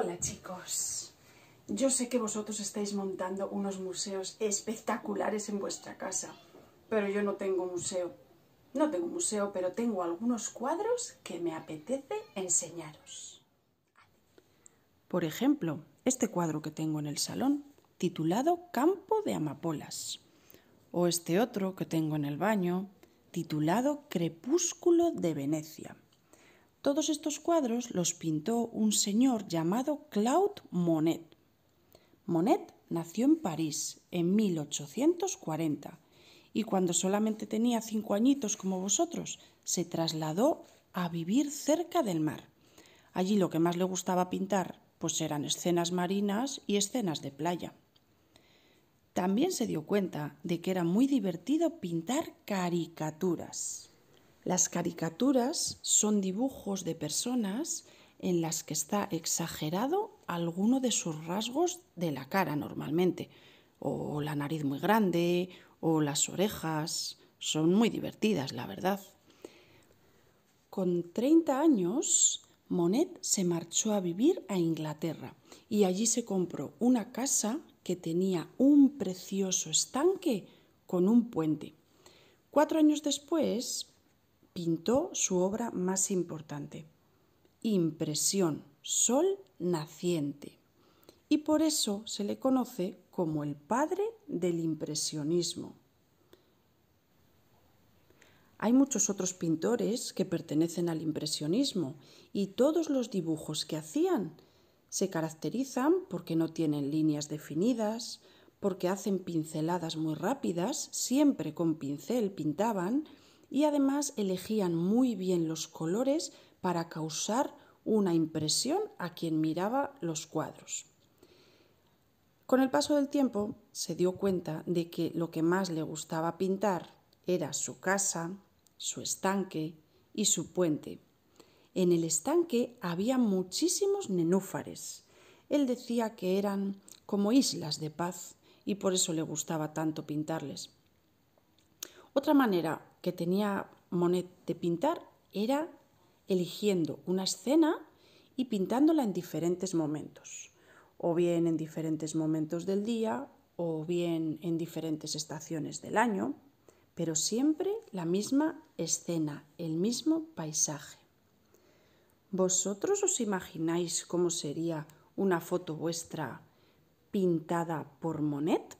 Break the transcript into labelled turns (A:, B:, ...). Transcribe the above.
A: Hola chicos, yo sé que vosotros estáis montando unos museos espectaculares en vuestra casa, pero yo no tengo museo. No tengo museo, pero tengo algunos cuadros que me apetece enseñaros. Por ejemplo, este cuadro que tengo en el salón, titulado Campo de Amapolas, o este otro que tengo en el baño, titulado Crepúsculo de Venecia. Todos estos cuadros los pintó un señor llamado Claude Monet. Monet nació en París en 1840 y cuando solamente tenía cinco añitos como vosotros, se trasladó a vivir cerca del mar. Allí lo que más le gustaba pintar pues eran escenas marinas y escenas de playa. También se dio cuenta de que era muy divertido pintar caricaturas. Las caricaturas son dibujos de personas en las que está exagerado alguno de sus rasgos de la cara normalmente, o la nariz muy grande, o las orejas. Son muy divertidas, la verdad. Con 30 años, Monet se marchó a vivir a Inglaterra y allí se compró una casa que tenía un precioso estanque con un puente. Cuatro años después pintó su obra más importante, Impresión Sol Naciente, y por eso se le conoce como el padre del impresionismo. Hay muchos otros pintores que pertenecen al impresionismo y todos los dibujos que hacían se caracterizan porque no tienen líneas definidas, porque hacen pinceladas muy rápidas, siempre con pincel pintaban, y además elegían muy bien los colores para causar una impresión a quien miraba los cuadros. Con el paso del tiempo se dio cuenta de que lo que más le gustaba pintar era su casa, su estanque y su puente. En el estanque había muchísimos nenúfares. Él decía que eran como islas de paz y por eso le gustaba tanto pintarles. Otra manera que tenía Monet de pintar era eligiendo una escena y pintándola en diferentes momentos, o bien en diferentes momentos del día, o bien en diferentes estaciones del año, pero siempre la misma escena, el mismo paisaje. ¿Vosotros os imagináis cómo sería una foto vuestra pintada por Monet?